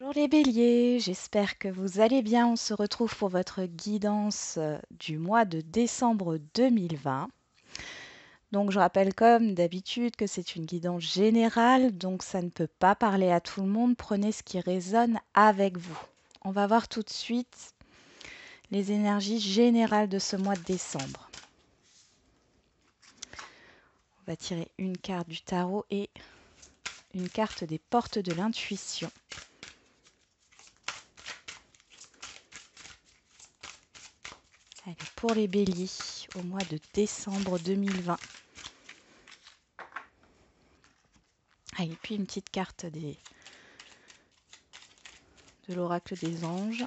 Bonjour les béliers, j'espère que vous allez bien. On se retrouve pour votre guidance euh, du mois de décembre 2020. Donc je rappelle comme d'habitude que c'est une guidance générale, donc ça ne peut pas parler à tout le monde. Prenez ce qui résonne avec vous. On va voir tout de suite les énergies générales de ce mois de décembre. On va tirer une carte du tarot et une carte des portes de l'intuition. pour les béliers au mois de décembre 2020. Ah, et puis une petite carte des... de l'oracle des anges.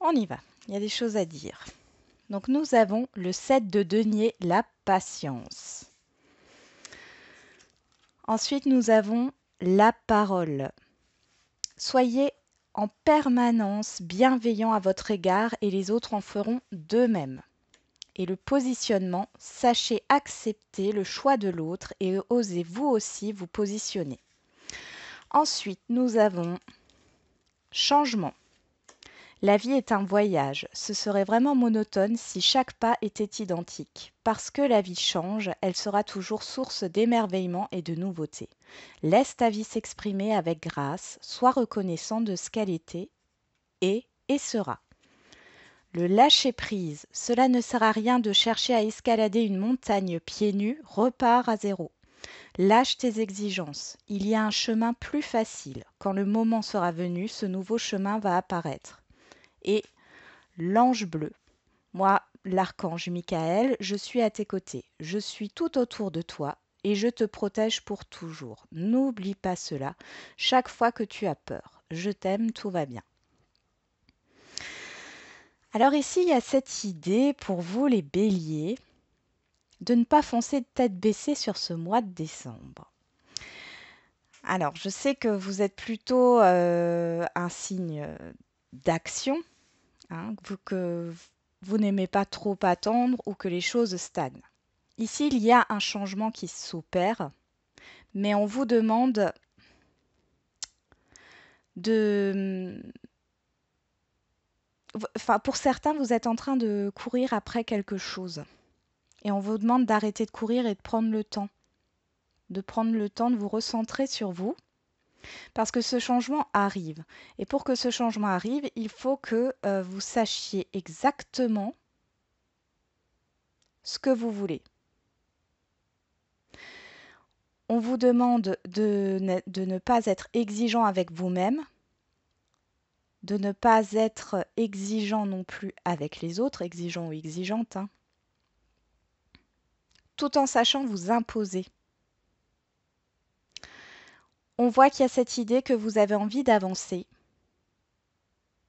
On y va. Il y a des choses à dire. Donc nous avons le 7 de denier, la patience. Ensuite, nous avons la parole. Soyez en permanence bienveillant à votre égard et les autres en feront d'eux-mêmes. Et le positionnement, sachez accepter le choix de l'autre et osez vous aussi vous positionner. Ensuite, nous avons changement. La vie est un voyage. Ce serait vraiment monotone si chaque pas était identique. Parce que la vie change, elle sera toujours source d'émerveillement et de nouveautés. Laisse ta vie s'exprimer avec grâce, sois reconnaissant de ce qu'elle était, est et sera. Le lâcher-prise, cela ne sert à rien de chercher à escalader une montagne pieds nus, repars à zéro. Lâche tes exigences, il y a un chemin plus facile. Quand le moment sera venu, ce nouveau chemin va apparaître et l'ange bleu. Moi, l'archange Michael, je suis à tes côtés, je suis tout autour de toi et je te protège pour toujours. N'oublie pas cela chaque fois que tu as peur. Je t'aime, tout va bien. Alors ici, il y a cette idée pour vous les béliers de ne pas foncer tête baissée sur ce mois de décembre. Alors, je sais que vous êtes plutôt euh, un signe euh, d'action, hein, que vous n'aimez pas trop attendre ou que les choses stagnent. Ici, il y a un changement qui s'opère, mais on vous demande de... Enfin, pour certains, vous êtes en train de courir après quelque chose. Et on vous demande d'arrêter de courir et de prendre le temps. De prendre le temps de vous recentrer sur vous parce que ce changement arrive. Et pour que ce changement arrive, il faut que euh, vous sachiez exactement ce que vous voulez. On vous demande de ne, pas être exigeant avec vous-même, de ne pas être exigeant non plus avec les autres, exigeant ou exigeante, hein, tout en sachant vous imposer on voit qu'il y a cette idée que vous avez envie d'avancer,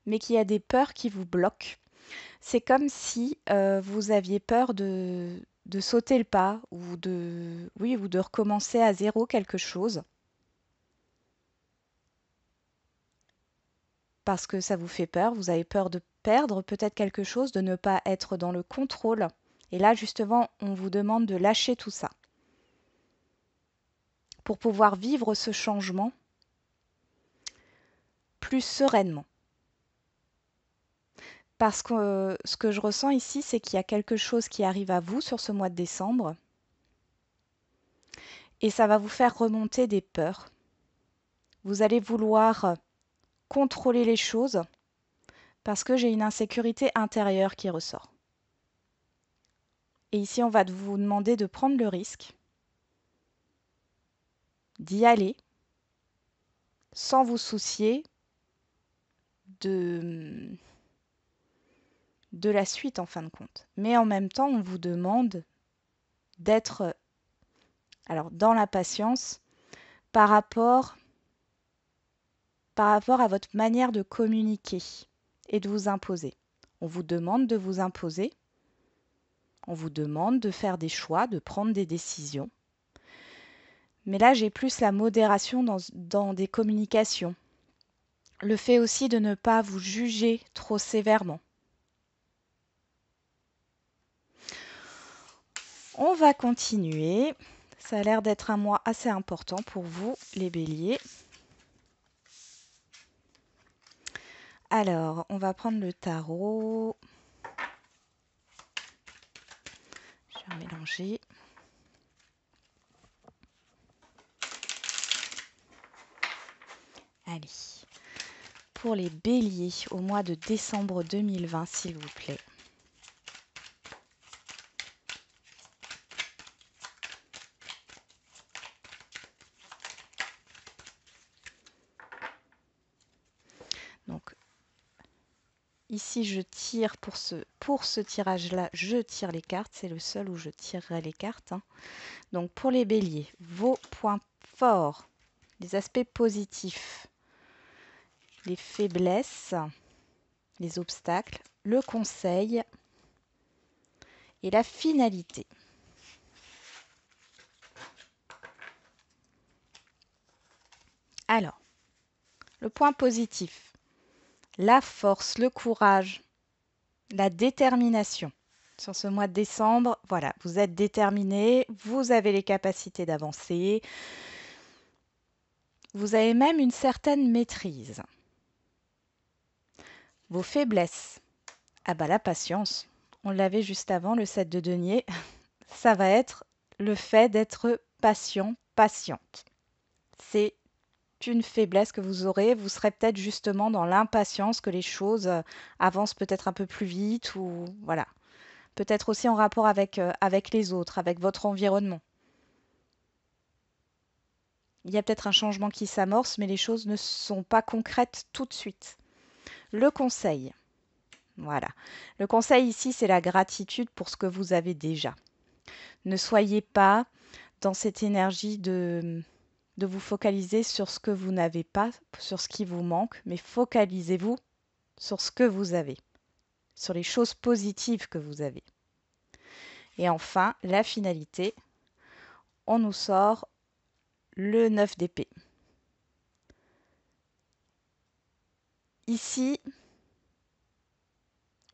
mais qu'il y a des peurs qui vous bloquent. C'est comme si euh, vous aviez peur de, de sauter le pas ou de, oui, ou de recommencer à zéro quelque chose. Parce que ça vous fait peur, vous avez peur de perdre peut-être quelque chose, de ne pas être dans le contrôle. Et là, justement, on vous demande de lâcher tout ça pour pouvoir vivre ce changement plus sereinement. Parce que euh, ce que je ressens ici, c'est qu'il y a quelque chose qui arrive à vous sur ce mois de décembre. Et ça va vous faire remonter des peurs. Vous allez vouloir euh, contrôler les choses parce que j'ai une insécurité intérieure qui ressort. Et ici, on va vous demander de prendre le risque d'y aller sans vous soucier de de la suite en fin de compte. Mais en même temps, on vous demande d'être alors dans la patience par rapport par rapport à votre manière de communiquer et de vous imposer. On vous demande de vous imposer. On vous demande de faire des choix, de prendre des décisions. Mais là, j'ai plus la modération dans, des communications. Le fait aussi de ne pas vous juger trop sévèrement. On va continuer. Ça a l'air d'être un mois assez important pour vous, les béliers. Alors, on va prendre le tarot. Je vais mélanger. Allez. Pour les béliers au mois de décembre 2020, s'il vous plaît. Donc, ici, je tire pour ce, pour ce tirage-là, je tire les cartes. C'est le seul où je tirerai les cartes. Hein. Donc, pour les béliers, vos points forts, les aspects positifs les faiblesses, les obstacles, le conseil et la finalité. Alors, le point positif, la force, le courage, la détermination. Sur ce mois de décembre, voilà, vous êtes déterminé, vous avez les capacités d'avancer, vous avez même une certaine maîtrise. Vos faiblesses. Ah bah la patience. On l'avait juste avant le 7 de denier. Ça va être le fait d'être patient, patiente. C'est une faiblesse que vous aurez. Vous serez peut-être justement dans l'impatience que les choses euh, avancent peut-être un peu plus vite ou voilà. Peut-être aussi en rapport avec, euh, avec les autres, avec votre environnement. Il y a peut-être un changement qui s'amorce, mais les choses ne sont pas concrètes tout de suite. Le conseil. Voilà. Le conseil ici, c'est la gratitude pour ce que vous avez déjà. Ne soyez pas dans cette énergie de, de vous focaliser sur ce que vous n'avez pas, sur ce qui vous manque, mais focalisez-vous sur ce que vous avez, sur les choses positives que vous avez. Et enfin, la finalité, on nous sort le 9 d'épée. Ici,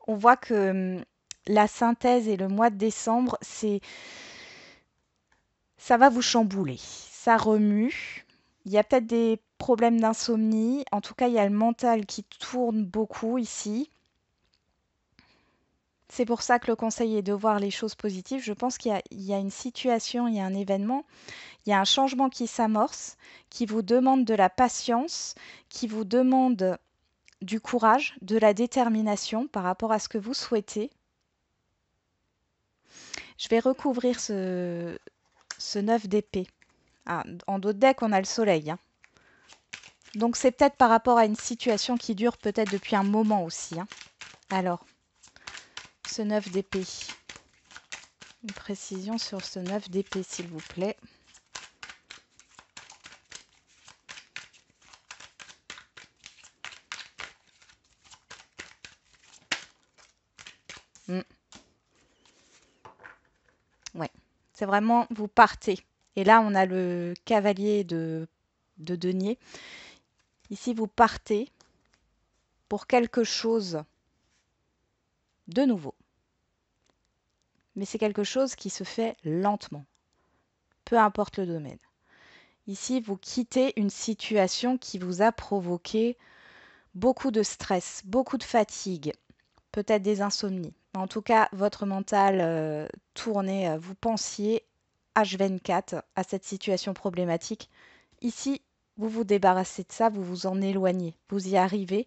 on voit que hum, la synthèse et le mois de décembre, c'est ça va vous chambouler, ça remue. Il y a peut-être des problèmes d'insomnie, en tout cas, il y a le mental qui tourne beaucoup ici. C'est pour ça que le conseil est de voir les choses positives. Je pense qu'il y, y, a une situation, il y a un événement, il y a un changement qui s'amorce, qui vous demande de la patience, qui vous demande du courage, de la détermination par rapport à ce que vous souhaitez. Je vais recouvrir ce, ce 9 d'épée. Ah, en d'autres decks, on a le soleil. Hein. Donc c'est peut-être par rapport à une situation qui dure peut-être depuis un moment aussi. Hein. Alors, ce 9 d'épée. Une précision sur ce 9 d'épée, s'il vous plaît. Mm. Ouais, c'est vraiment vous partez. Et là, on a le cavalier de, de denier. Ici, vous partez pour quelque chose de nouveau. Mais c'est quelque chose qui se fait lentement, peu importe le domaine. Ici, vous quittez une situation qui vous a provoqué beaucoup de stress, beaucoup de fatigue, peut-être des insomnies en tout cas, votre mental tournait, euh, tourné, euh, vous pensiez H24 à cette situation problématique. Ici, vous vous débarrassez de ça, vous vous en éloignez, vous y arrivez.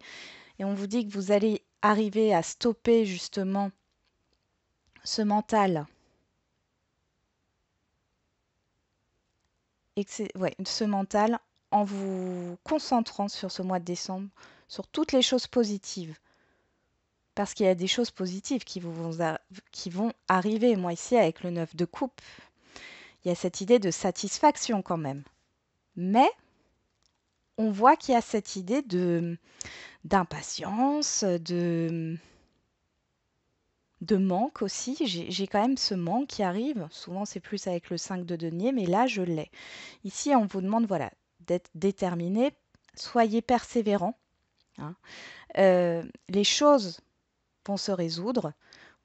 Et on vous dit que vous allez arriver à stopper justement ce mental. ce mental en vous concentrant sur ce mois de décembre, sur toutes les choses positives, parce qu'il y a des choses positives qui, vont, qui vont arriver. Moi, ici, avec le 9 de coupe, il y a cette idée de satisfaction quand même. Mais on voit qu'il y a cette idée de d'impatience, de, de manque aussi. J'ai quand même ce manque qui arrive. Souvent, c'est plus avec le 5 de denier, mais là, je l'ai. Ici, on vous demande voilà, d'être déterminé, soyez persévérant. Hein. Euh, les choses vont se résoudre.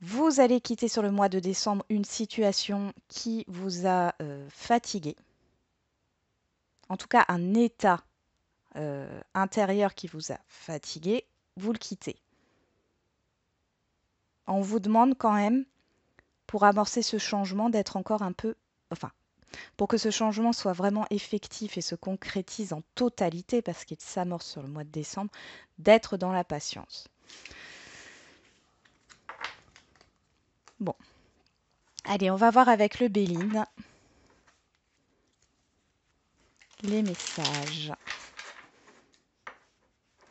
Vous allez quitter sur le mois de décembre une situation qui vous a euh, fatigué, en tout cas un état euh, intérieur qui vous a fatigué, vous le quittez. On vous demande quand même, pour amorcer ce changement, d'être encore un peu... Enfin, pour que ce changement soit vraiment effectif et se concrétise en totalité, parce qu'il s'amorce sur le mois de décembre, d'être dans la patience. Bon. Allez, on va voir avec le Béline les messages.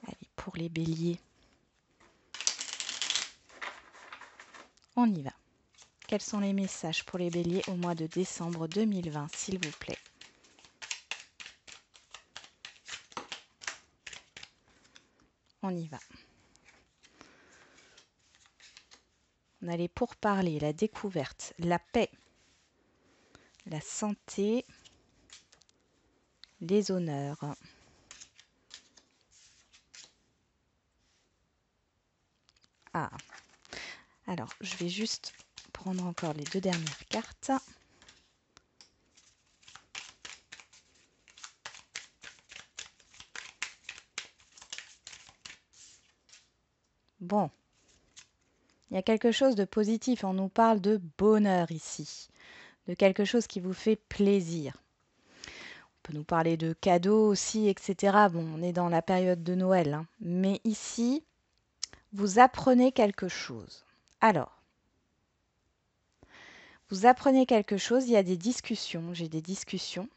Allez, pour les béliers. On y va. Quels sont les messages pour les béliers au mois de décembre 2020, s'il vous plaît On y va. On pour parler, la découverte, la paix, la santé, les honneurs. Ah. Alors, je vais juste prendre encore les deux dernières cartes. Bon, il y a quelque chose de positif, on nous parle de bonheur ici, de quelque chose qui vous fait plaisir. On peut nous parler de cadeaux aussi, etc. Bon, on est dans la période de Noël, hein. mais ici, vous apprenez quelque chose. Alors, vous apprenez quelque chose, il y a des discussions, j'ai des discussions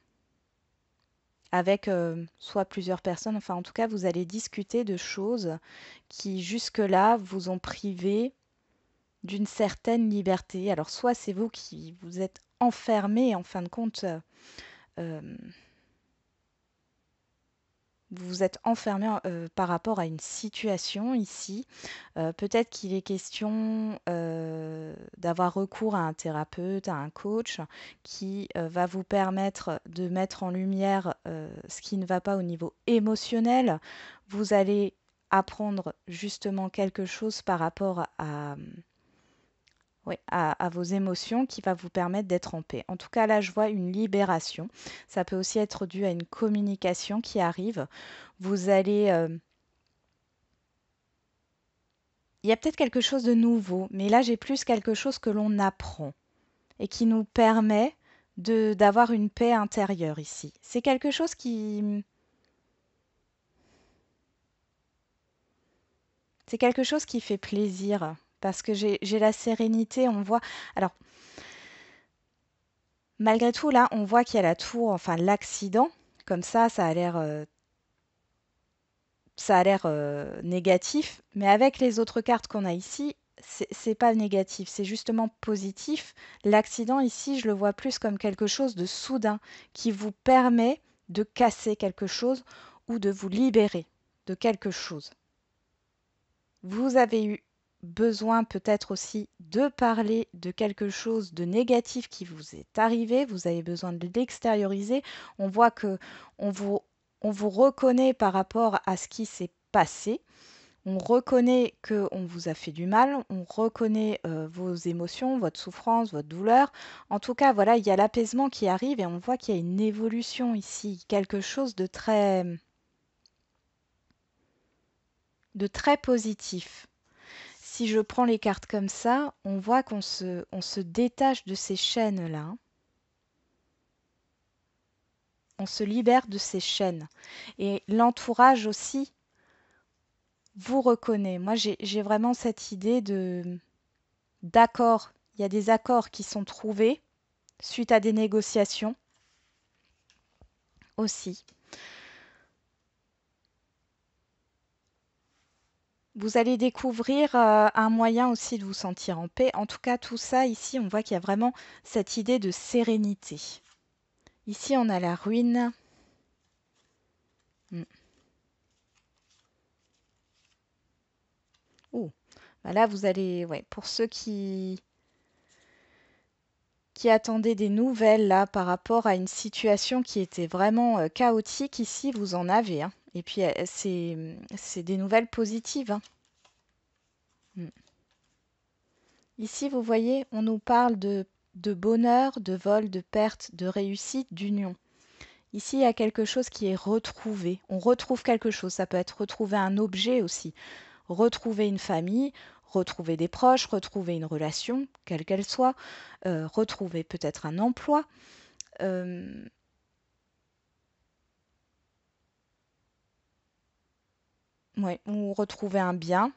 avec euh, soit plusieurs personnes, enfin en tout cas vous allez discuter de choses qui jusque-là vous ont privé d'une certaine liberté. Alors soit c'est vous qui vous êtes enfermé, en fin de compte, euh, euh, vous vous êtes enfermé euh, par rapport à une situation ici. Peut-être qu'il est question d'avoir recours à un thérapeute, à un coach, qui va vous permettre de mettre en lumière ce qui ne va pas au niveau émotionnel. Vous allez apprendre justement quelque chose par rapport à, à, vos émotions qui va vous permettre d'être en paix. En tout cas, là, je vois une libération. Ça peut aussi être dû à une communication qui arrive. Vous allez... Euh, il y a peut-être quelque chose de nouveau, mais là, j'ai plus quelque chose que l'on apprend et qui nous permet d'avoir une paix intérieure ici. C'est quelque chose qui... C'est quelque chose qui fait plaisir parce que j'ai la sérénité, on voit. Alors, malgré tout, là, on voit qu'il y a la tour, enfin l'accident, comme ça, ça a l'air. Euh, ça a l'air euh, négatif, mais avec les autres cartes qu'on a ici, c'est pas négatif, c'est justement positif. L'accident ici, je le vois plus comme quelque chose de soudain qui vous permet de casser quelque chose ou de vous libérer de quelque chose. Vous avez eu besoin peut-être aussi de parler de quelque chose de négatif qui vous est arrivé, vous avez besoin de l'extérioriser. On voit que on vous, on vous reconnaît par rapport à ce qui s'est passé. On reconnaît que on vous a fait du mal, on reconnaît euh, vos émotions, votre souffrance, votre douleur. En tout cas, voilà, il y a l'apaisement qui arrive et on voit qu'il y a une évolution ici, quelque chose de très de très positif si je prends les cartes comme ça, on voit qu'on se, on se détache de ces chaînes-là. On se libère de ces chaînes. Et l'entourage aussi vous reconnaît. Moi, j'ai vraiment cette idée de d'accord. Il y a des accords qui sont trouvés suite à des négociations aussi. Vous allez découvrir euh, un moyen aussi de vous sentir en paix. En tout cas, tout ça ici, on voit qu'il y a vraiment cette idée de sérénité. Ici, on a la ruine. Hmm. Oh, bah là, vous allez, ouais, pour ceux qui qui attendaient des nouvelles là par rapport à une situation qui était vraiment euh, chaotique, ici, vous en avez. Hein. Et puis, euh, c'est des nouvelles positives. Hein. Mm. Ici, vous voyez, on nous parle de, bonheur, de vol, de perte, de réussite, d'union. Ici, il y a quelque chose qui est retrouvé. On retrouve quelque chose. Ça peut être retrouver un objet aussi. Retrouver une famille, retrouver des proches, retrouver une relation, quelle qu'elle soit, euh, retrouver peut-être un emploi. Euh, Ouais, ou retrouver un bien.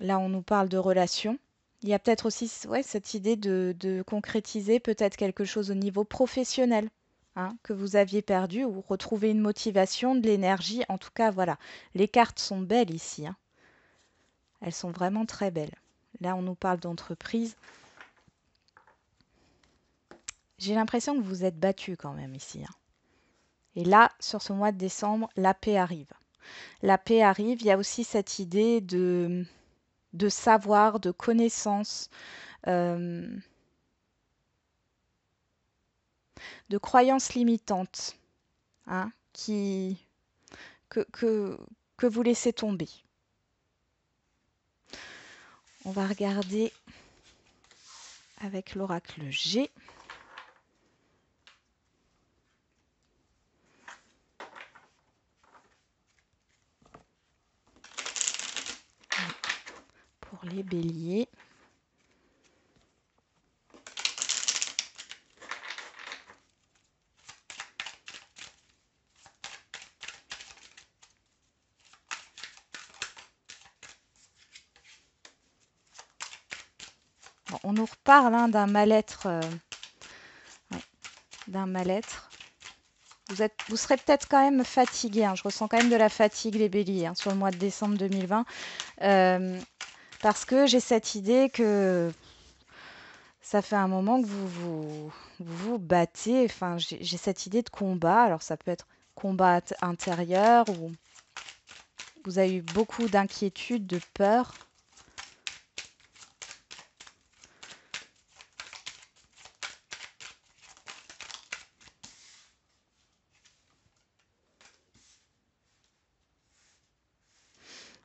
Là, on nous parle de relations. Il y a peut-être aussi cette idée de, concrétiser peut-être quelque chose au niveau professionnel hein, que vous aviez perdu ou retrouver une motivation, de l'énergie. En tout cas, voilà. Les cartes sont belles ici. Hein. Elles sont vraiment très belles. Là, on nous parle d'entreprise. J'ai l'impression que vous êtes battu quand même ici. Hein. Et là, sur ce mois de décembre, la paix arrive la paix arrive, il y a aussi cette idée de, savoir, de connaissance, euh, de croyances limitantes hein, qui, que, que, que vous laissez tomber. On va regarder avec l'oracle G. les béliers. on nous reparle hein, d'un mal-être. Euh, d'un mal-être. Vous, êtes, vous, serez peut-être quand même fatigué. Hein. Je ressens quand même de la fatigue, les béliers, hein, sur le mois de décembre 2020. Euh, parce que j'ai cette idée que ça fait un moment que vous vous, vous battez. Enfin, j'ai cette idée de combat. Alors, ça peut être combat intérieur ou vous avez eu beaucoup d'inquiétude, de peur.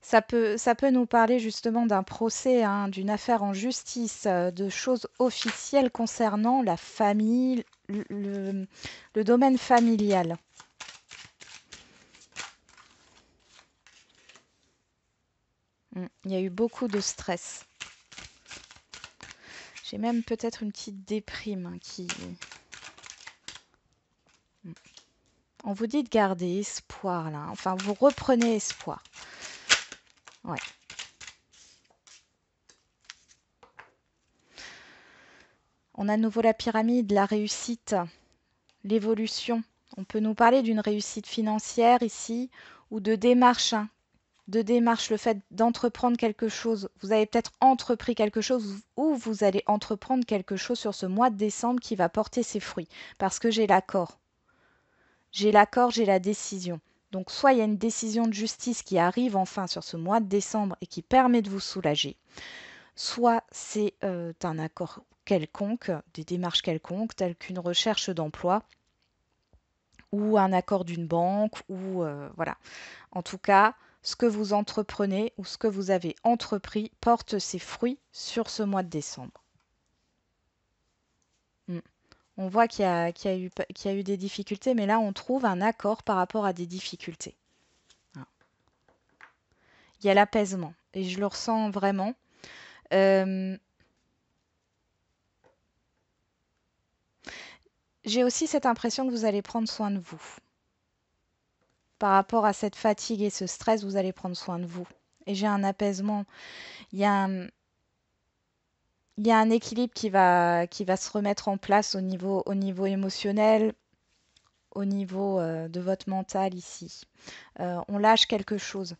Ça peut, nous parler justement d'un procès, hein, d'une affaire en justice, euh, de choses officielles concernant la famille, le, domaine familial. Hmm, il y a eu beaucoup de stress. J'ai même peut-être une petite déprime hein, qui... Hmm. On vous dit de garder espoir là. Enfin, vous reprenez espoir. On a à nouveau la pyramide, la réussite, l'évolution. On peut nous parler d'une réussite financière ici ou de démarche, hein. de démarche, le fait d'entreprendre quelque chose. Vous avez peut-être entrepris quelque chose ou vous allez entreprendre quelque chose sur ce mois de décembre qui va porter ses fruits parce que j'ai l'accord. J'ai l'accord, j'ai la décision. Donc soit il y a une décision de justice qui arrive enfin sur ce mois de décembre et qui permet de vous soulager, soit c'est euh, un accord quelconque, des démarches quelconques, telles qu'une recherche d'emploi ou un accord d'une banque, ou euh, voilà. En tout cas, ce que vous entreprenez ou ce que vous avez entrepris porte ses fruits sur ce mois de décembre. Hmm on voit qu'il y, a eu des difficultés, mais là, on trouve un accord par rapport à des difficultés. Ah. Il y a l'apaisement, et je le ressens vraiment. Euh, j'ai aussi cette impression que vous allez prendre soin de vous. Par rapport à cette fatigue et ce stress, vous allez prendre soin de vous. Et j'ai un apaisement. Il y a un il y a un équilibre qui va, qui va se remettre en place au niveau, au niveau émotionnel, au niveau euh, de votre mental ici. Euh, on lâche quelque chose.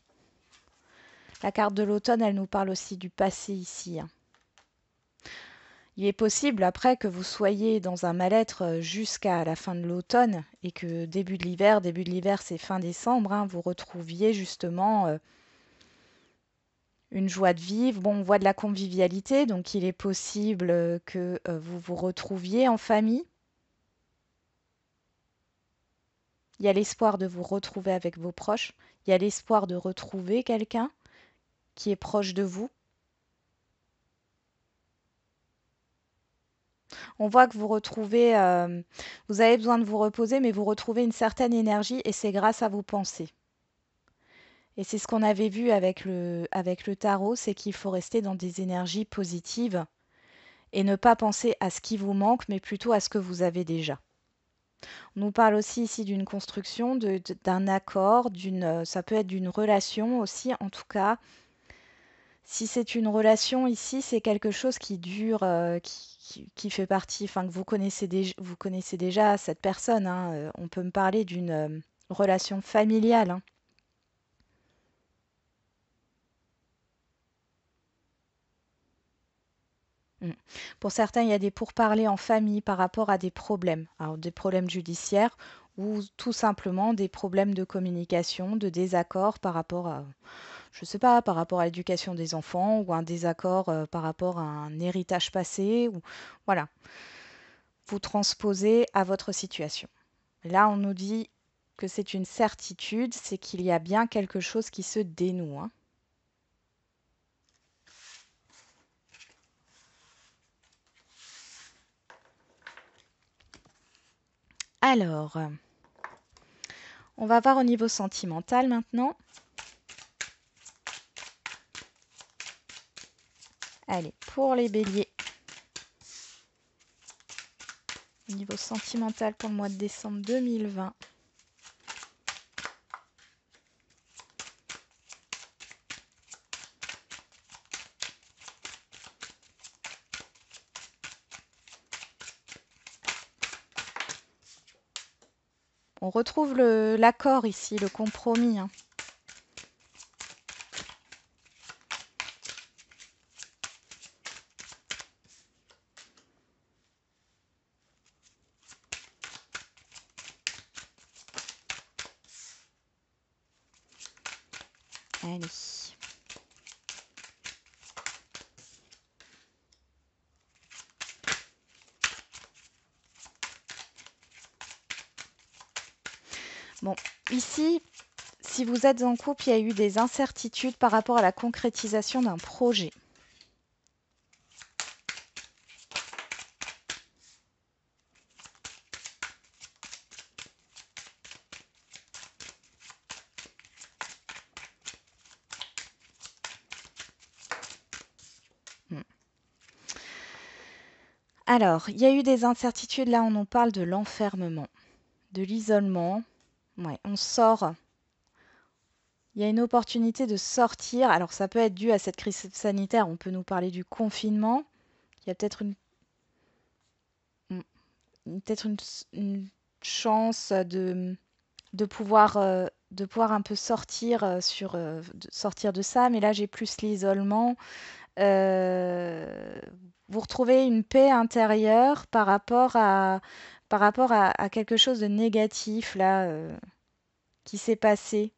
La carte de l'automne, elle nous parle aussi du passé ici. Hein. Il est possible après que vous soyez dans un mal-être euh, jusqu'à la fin de l'automne et que début de l'hiver, début de l'hiver c'est fin décembre, hein, vous retrouviez justement une joie de vivre. Bon, on voit de la convivialité, donc il est possible que euh, vous vous retrouviez en famille. Il y a l'espoir de vous retrouver avec vos proches. Il y a l'espoir de retrouver quelqu'un qui est proche de vous. On voit que vous retrouvez, euh, vous avez besoin de vous reposer, mais vous retrouvez une certaine énergie et c'est grâce à vos pensées. Et c'est ce qu'on avait vu avec le, avec le tarot, c'est qu'il faut rester dans des énergies positives et ne pas penser à ce qui vous manque, mais plutôt à ce que vous avez déjà. On nous parle aussi ici d'une construction, d'un accord, d'une, euh, ça peut être d'une relation aussi, en tout cas. Si c'est une relation ici, c'est quelque chose qui dure, euh, qui, fait partie, enfin que vous connaissez, déjà, vous connaissez déjà cette personne. Hein, euh, on peut me parler d'une relation familiale. Hein. Mm. Pour certains, il y a des pourparlers en famille par rapport à des problèmes, des problèmes judiciaires ou tout simplement des problèmes de communication, de désaccord par rapport à, je sais pas, par rapport à l'éducation des enfants ou un désaccord euh, par rapport à un héritage passé ou voilà. Vous transposez à votre situation. Là, on nous dit que c'est une certitude, c'est qu'il y a bien quelque chose qui se dénoue. Hein. Alors, on va voir au niveau sentimental maintenant. Allez, pour les béliers. Au niveau sentimental pour le mois de décembre 2020. retrouve l'accord ici, le compromis. Hein. vous êtes en couple, il y a eu des incertitudes par rapport à la concrétisation d'un projet. Hmm. Alors, il y a eu des incertitudes. Là, on en parle de l'enfermement, de l'isolement. Ouais, on sort il y a une opportunité de sortir. Alors ça peut être dû à cette crise sanitaire. On peut nous parler du confinement. Il y a peut-être une hmm, peut-être une, chance de, de pouvoir euh, de pouvoir un peu sortir euh, sur euh, de sortir de ça mais là j'ai plus l'isolement vous retrouvez une paix intérieure par rapport à par rapport à quelque chose de négatif là qui s'est passé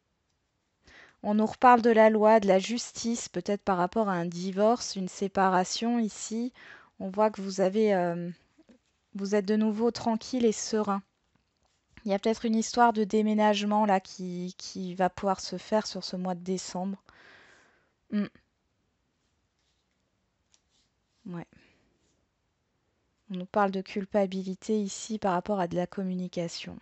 on nous reparle de la loi, de la justice, peut-être par rapport à un divorce, une séparation ici. On voit que vous avez, euh, vous êtes de nouveau tranquille et serein. Il y a peut-être une histoire de déménagement là qui, va pouvoir se faire sur ce mois de décembre. Hmm. Ouais. On nous parle de culpabilité ici par rapport à de la communication.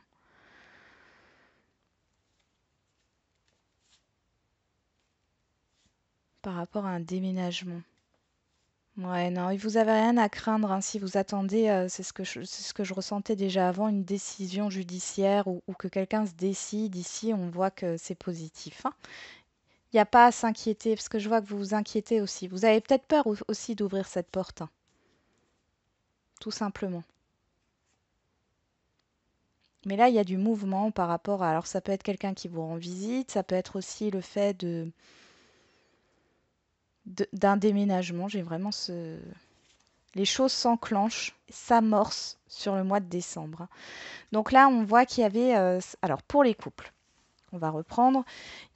par rapport à un déménagement. Ouais, non, vous avez rien à craindre hein. si vous attendez, euh, c'est ce que je ce que je ressentais déjà avant, une décision judiciaire ou que quelqu'un se décide. Ici, on voit que c'est positif, hein. Il n'y a pas à s'inquiéter parce que je vois que vous vous inquiétez aussi. Vous avez peut-être peur aussi d'ouvrir cette porte, hein. Tout simplement. Mais là, il y a du mouvement par rapport à alors ça peut être quelqu'un qui vous rend visite, ça peut être aussi le fait de d'un déménagement. J'ai vraiment ce... Les choses s'enclenchent, s'amorcent sur le mois de décembre. Donc là, on voit qu'il y avait... Euh, alors, pour les couples, on va reprendre,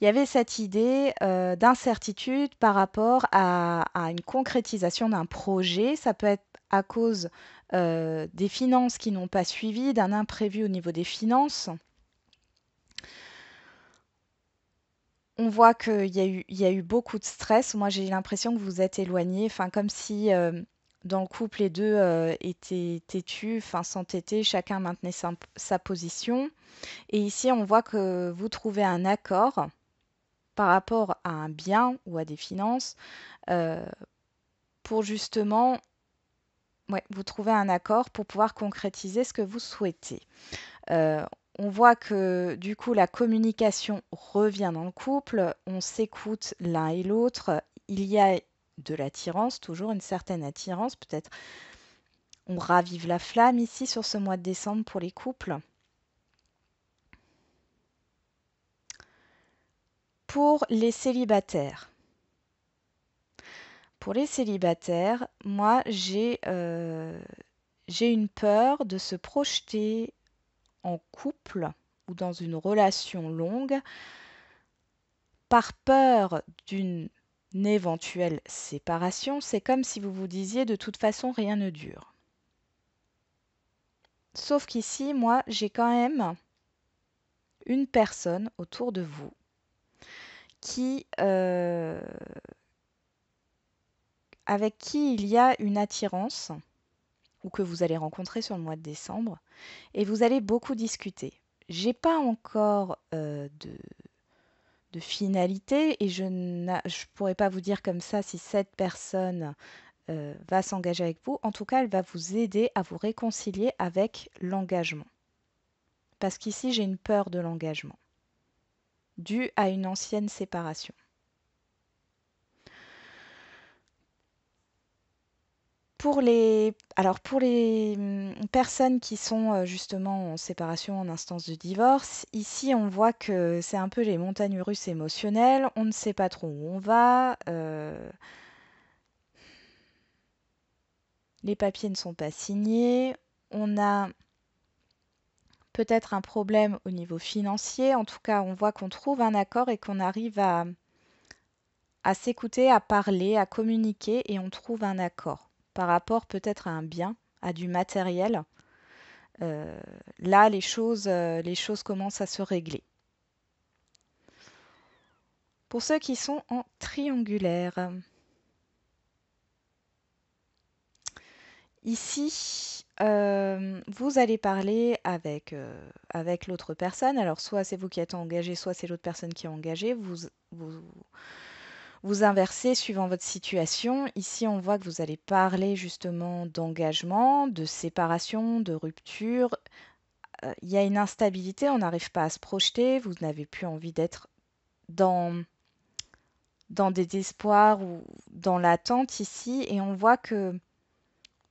il y avait cette idée euh, d'incertitude par rapport à, une concrétisation d'un projet. Ça peut être à cause euh, des finances qui n'ont pas suivi, d'un imprévu au niveau des finances. On voit qu'il y a eu il y a eu beaucoup de stress. Moi, j'ai l'impression que vous êtes éloignés, enfin comme si, euh, dans le couple, les deux euh, étaient têtus, enfin s'entêtaient, chacun maintenait sa position et ici, on voit que vous trouvez un accord par rapport à un bien ou à des finances, euh, pour justement ouais, vous trouvez un accord pour pouvoir concrétiser ce que vous souhaitez on voit que du coup la communication revient dans le couple, on s'écoute l'un et l'autre, il y a de l'attirance, toujours une certaine attirance, peut-être on ravive la flamme ici sur ce mois de décembre pour les couples. Pour les célibataires. Pour les célibataires, moi j'ai euh, j'ai une peur de se projeter en couple ou dans une relation longue par peur d'une éventuelle séparation, c'est comme si vous vous disiez de toute façon rien ne dure. Sauf qu'ici, moi, j'ai quand même une personne autour de vous qui euh, avec qui il y a une attirance ou que vous allez rencontrer sur le mois de décembre, et vous allez beaucoup discuter. J'ai pas encore euh, de, finalité et je ne pourrais pas vous dire comme ça si cette personne euh, va s'engager avec vous. En tout cas, elle va vous aider à vous réconcilier avec l'engagement. Parce qu'ici, j'ai une peur de l'engagement, due à une ancienne séparation. Pour les, alors pour les hum, personnes qui sont euh, justement en séparation en instance de divorce, ici on voit que c'est un peu les montagnes russes émotionnelles, on ne sait pas trop où on va, euh, les papiers ne sont pas signés, on a peut-être un problème au niveau financier, en tout cas on voit qu'on trouve un accord et qu'on arrive à, à s'écouter, à parler, à communiquer et on trouve un accord par rapport peut-être à un bien, à du matériel, euh, là, les choses, euh, les choses commencent à se régler. Pour ceux qui sont en triangulaire, ici, euh, vous allez parler avec, avec l'autre personne. Alors, soit c'est vous qui êtes engagé, soit c'est l'autre personne qui est engagée. Vous, vous, vous inversez suivant votre situation. Ici, on voit que vous allez parler justement d'engagement, de séparation, de rupture. Euh, il y a une instabilité, on n'arrive pas à se projeter, vous n'avez plus envie d'être dans, dans des espoirs ou dans l'attente ici. Et on voit que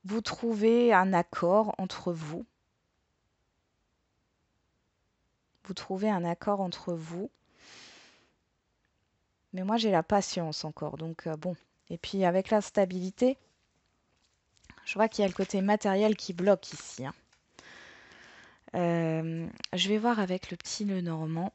vous trouvez un accord entre vous. Vous trouvez un accord entre vous mais moi, j'ai la patience encore. Donc, euh, bon. Et puis, avec la stabilité, je vois qu'il y a le côté matériel qui bloque ici. Hein. Euh, je vais voir avec le petit le normand.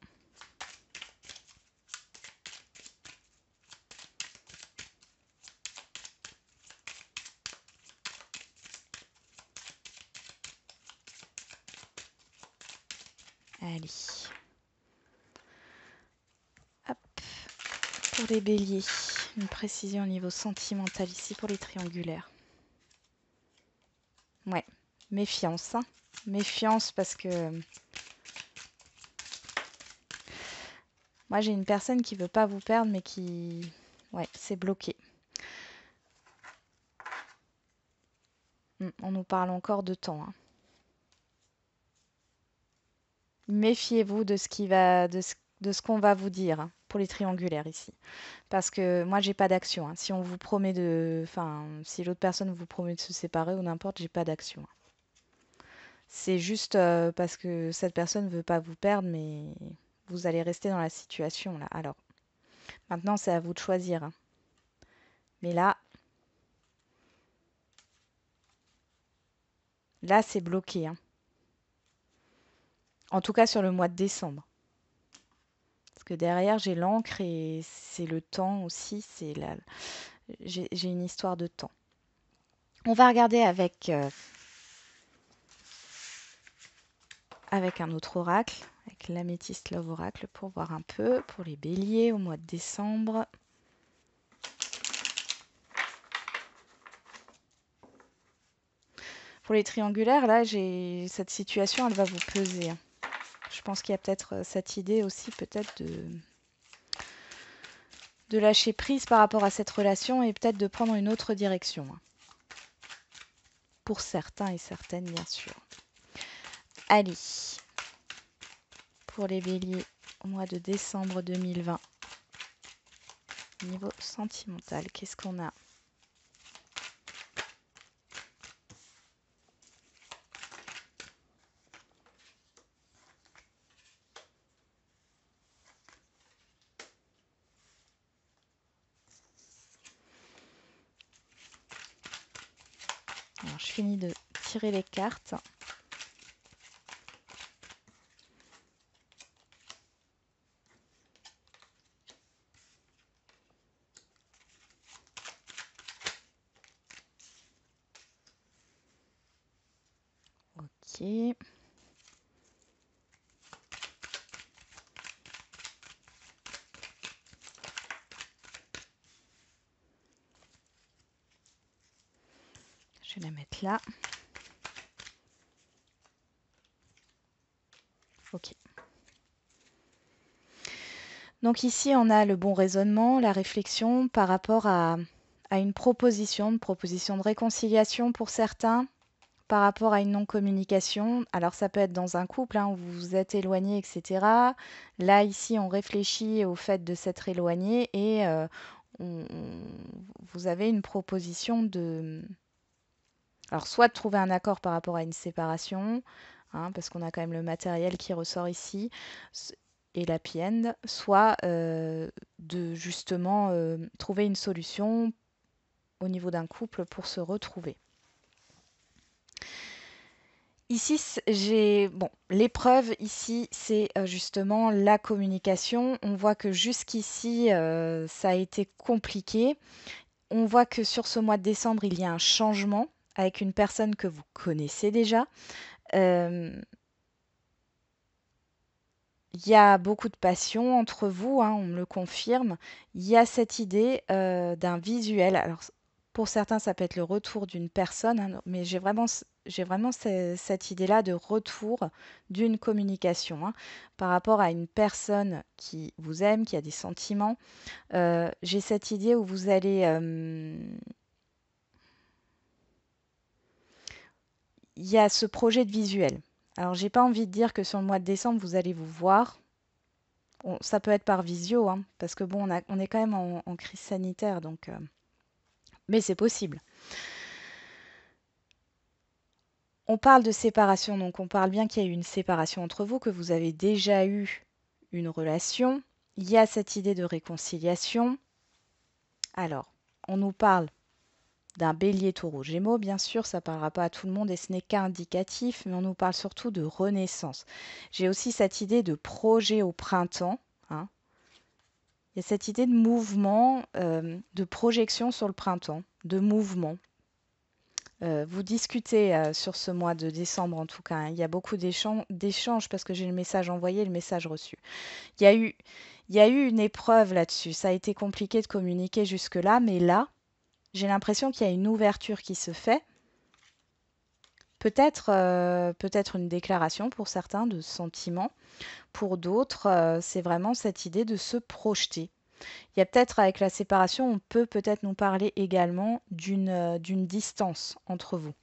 Allez. pour les béliers. Une précision au niveau sentimental ici pour les triangulaires. Ouais, méfiance. Hein. Méfiance parce que... Moi j'ai une personne qui veut pas vous perdre mais qui... Ouais, c'est bloqué. Hmm, on nous parle encore de temps. Hein. Méfiez-vous de ce qu'on va, de ce, de ce va vous dire. Hein pour les triangulaires ici. Parce que moi, j'ai pas d'action. Hein. Si on vous promet de. Enfin, si l'autre personne vous promet de se séparer ou n'importe, j'ai pas d'action. Hein. C'est juste euh, parce que cette personne ne veut pas vous perdre, mais vous allez rester dans la situation là. Alors, maintenant, c'est à vous de choisir. Hein. Mais là. Là, c'est bloqué. En tout cas, sur le mois de décembre derrière, j'ai l'encre et c'est le temps aussi. C'est la... J'ai une histoire de temps. On va regarder avec, euh, avec un autre oracle, avec l'améthyste Love Oracle, pour voir un peu pour les béliers au mois de décembre. Pour les triangulaires, là, j'ai cette situation, elle va vous peser. Hein. Je pense qu'il y a peut-être euh, cette idée aussi peut-être de de lâcher prise par rapport à cette relation et peut-être de prendre une autre direction. Hein. Pour certains et certaines, bien sûr. Ali, pour les béliers au mois de décembre 2020. Niveau sentimental, qu'est-ce qu'on a fini de tirer les cartes. Ok. la mettre là. Ok. Donc ici, on a le bon raisonnement, la réflexion par rapport à, à une proposition, une proposition de réconciliation pour certains, par rapport à une non-communication. Alors ça peut être dans un couple hein, où vous vous êtes éloigné, etc. Là, ici, on réfléchit au fait de s'être éloigné et euh, vous avez une proposition de, alors, soit de trouver un accord par rapport à une séparation, hein, parce qu'on a quand même le matériel qui ressort ici, et la end soit euh, de justement euh, trouver une solution au niveau d'un couple pour se retrouver. Ici, j'ai bon, l'épreuve ici, c'est euh, justement la communication. On voit que jusqu'ici, ça a été compliqué. On voit que sur ce mois de décembre, il y a un changement avec une personne que vous connaissez déjà. il euh, y a beaucoup de passion entre vous, hein, on me le confirme. Il y a cette idée euh, d'un visuel. Alors, pour certains, ça peut être le retour d'une personne, hein, mais j'ai vraiment, j'ai vraiment cette idée-là de retour d'une communication hein. par rapport à une personne qui vous aime, qui a des sentiments. Euh, j'ai cette idée où vous allez il y a ce projet de visuel. Alors, j'ai pas envie de dire que sur le mois de décembre, vous allez vous voir. ça peut être par visio, hein, parce que bon, on, est quand même en, crise sanitaire, donc. Euh, mais c'est possible. On parle de séparation, donc on parle bien qu'il y a eu une séparation entre vous, que vous avez déjà eu une relation. Il y a cette idée de réconciliation. Alors, on nous parle d'un bélier taureau gémeaux. Bien sûr, ça ne parlera pas à tout le monde et ce n'est qu'indicatif, mais on nous parle surtout de renaissance. J'ai aussi cette idée de projet au printemps. Hein. Il y a cette idée de mouvement, euh, de projection sur le printemps, de mouvement. Euh, vous discutez euh, sur ce mois de décembre en tout cas. Hein. Il y a beaucoup d'échanges parce que j'ai le message envoyé, le message reçu. Il y a eu, il y a eu une épreuve là-dessus. Ça a été compliqué de communiquer jusque-là, mais là, j'ai l'impression qu'il y a une ouverture qui se fait. Peut-être euh, peut-être une déclaration pour certains de sentiments. Pour d'autres, euh, c'est vraiment cette idée de se projeter. Il y a peut-être avec la séparation, on peut peut-être nous parler également d'une euh, d'une distance entre vous.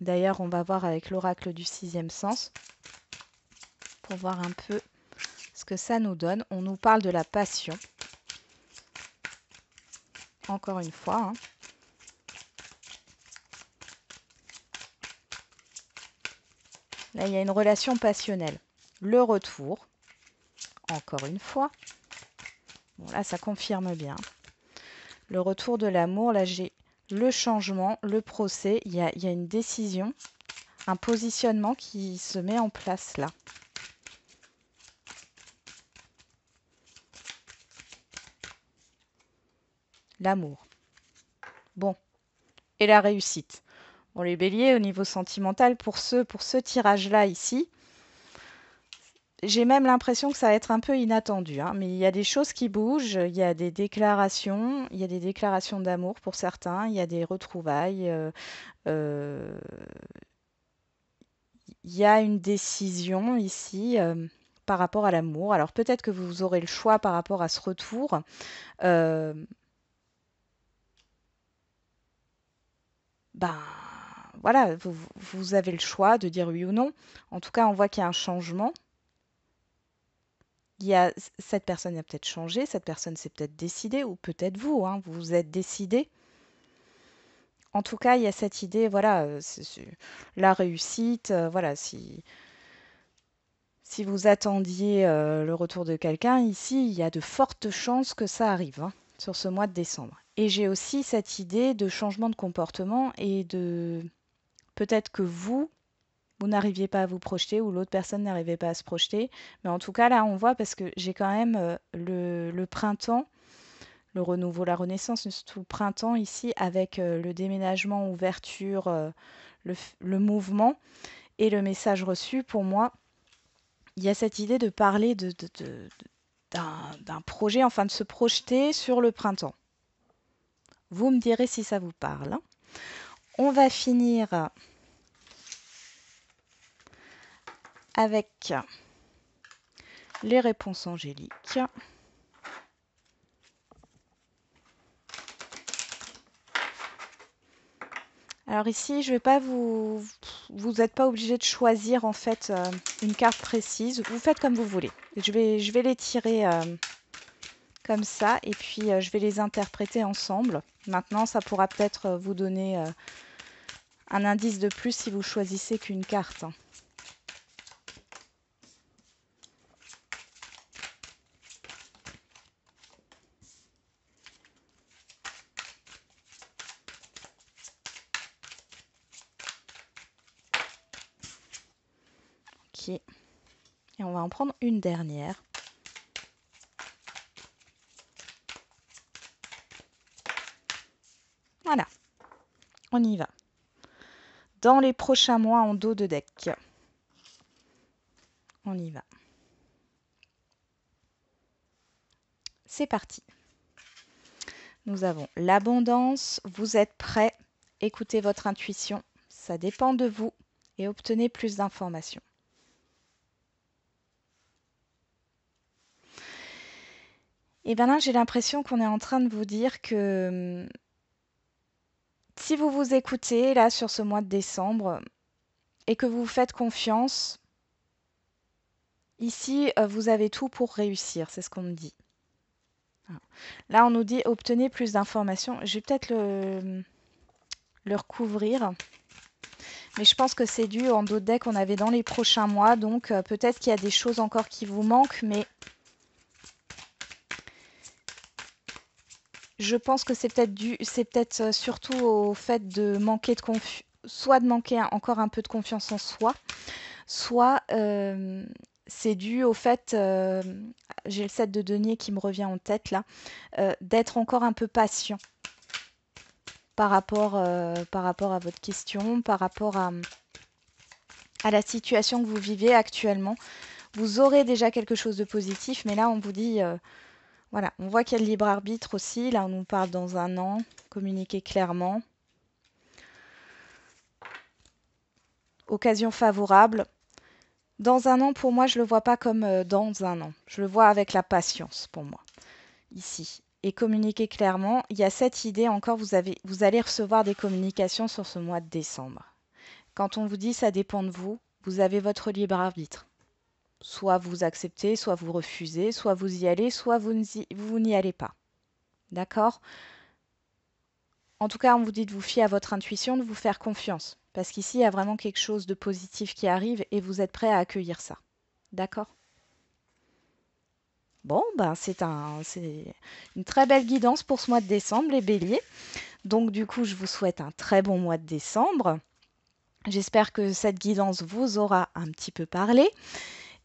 D'ailleurs, on va voir avec l'oracle du sixième sens pour voir un peu ce que ça nous donne. On nous parle de la passion. Encore une fois. Hein. Là, il y a une relation passionnelle. Le retour, encore une fois. là, ça confirme bien. Le retour de l'amour, là, j'ai le changement, le procès. Il y, a, il y a une décision, un positionnement qui se met en place là. L'amour. Bon. Et la réussite. Bon, les béliers, au niveau sentimental, pour ce, pour ce tirage-là ici, j'ai même l'impression que ça va être un peu inattendu. Hein, mais il y a des choses qui bougent, il y a des déclarations, il y a des déclarations d'amour pour certains, il y a des retrouvailles. Euh, euh, il y a une décision ici euh, par rapport à l'amour. Alors peut-être que vous aurez le choix par rapport à ce retour. ben voilà, vous, avez le choix de dire oui ou non. En tout cas, on voit qu'il y a un changement. Il y a, cette personne a peut-être changé, cette personne s'est peut-être décidée, ou peut-être vous, hein, vous vous êtes décidé. En tout cas, il y a cette idée, voilà, euh, la réussite, euh, voilà, si, si vous attendiez euh, le retour de quelqu'un, ici, il y a de fortes chances que ça arrive hein, sur ce mois de décembre. Et j'ai aussi cette idée de changement de comportement et de Peut-être que vous, vous n'arriviez pas à vous projeter ou l'autre personne n'arrivait pas à se projeter. Mais en tout cas, là, on voit parce que j'ai quand même euh, le, printemps, le renouveau, la renaissance, tout le printemps ici, avec euh, le déménagement, ouverture, euh, le, mouvement et le message reçu. Pour moi, il y a cette idée de parler de, d'un projet, enfin de se projeter sur le printemps. Vous me direz si ça vous parle. Hein. On va finir avec les réponses angéliques. Alors ici, je ne vais pas vous... Vous n'êtes pas obligé de choisir en fait euh, une carte précise. Vous faites comme vous voulez. Je vais, je vais les tirer euh, comme ça, et puis euh, je vais les interpréter ensemble. Maintenant, ça pourra peut-être euh, vous donner euh, un indice de plus si vous choisissez qu'une carte. Hein. Ok. Et on va en prendre une dernière. on y va. Dans les prochains mois en dos de deck. On y va. C'est parti. Nous avons l'abondance, vous êtes prêts, écoutez votre intuition, ça dépend de vous et obtenez plus d'informations. Et eh bien là, j'ai l'impression qu'on est en train de vous dire que hum, si vous vous écoutez là sur ce mois de décembre et que vous vous faites confiance, ici, euh, vous avez tout pour réussir, c'est ce qu'on me dit. là, on nous dit obtenez plus d'informations. Je vais peut-être le, le recouvrir. Mais je pense que c'est dû en dos deck qu'on avait dans les prochains mois. Donc euh, peut-être qu'il y a des choses encore qui vous manquent, mais Je pense que c'est peut-être dû, c'est peut-être euh, surtout au fait de manquer de confiance, soit de manquer encore un peu de confiance en soi, soit euh, c'est dû au fait, euh, j'ai le set de denier qui me revient en tête là, d'être encore un peu patient par rapport, par rapport à votre question, par rapport à, à la situation que vous vivez actuellement. Vous aurez déjà quelque chose de positif, mais là on vous dit voilà, on voit qu'il y a le libre arbitre aussi. Là, on nous parle dans un an, communiquer clairement. Occasion favorable. Dans un an, pour moi, je ne le vois pas comme euh, dans un an. Je le vois avec la patience, pour moi, ici. Et communiquer clairement, il y a cette idée encore, vous, avez, vous allez recevoir des communications sur ce mois de décembre. Quand on vous dit ça dépend de vous, vous avez votre libre arbitre soit vous acceptez, soit vous refusez, soit vous y allez, soit vous n'y allez pas. D'accord En tout cas, on vous dit de vous fier à votre intuition, de vous faire confiance. Parce qu'ici, il y a vraiment quelque chose de positif qui arrive et vous êtes prêt à accueillir ça. D'accord Bon, ben c'est un, une très belle guidance pour ce mois de décembre, les béliers. Donc du coup, je vous souhaite un très bon mois de décembre. J'espère que cette guidance vous aura un petit peu parlé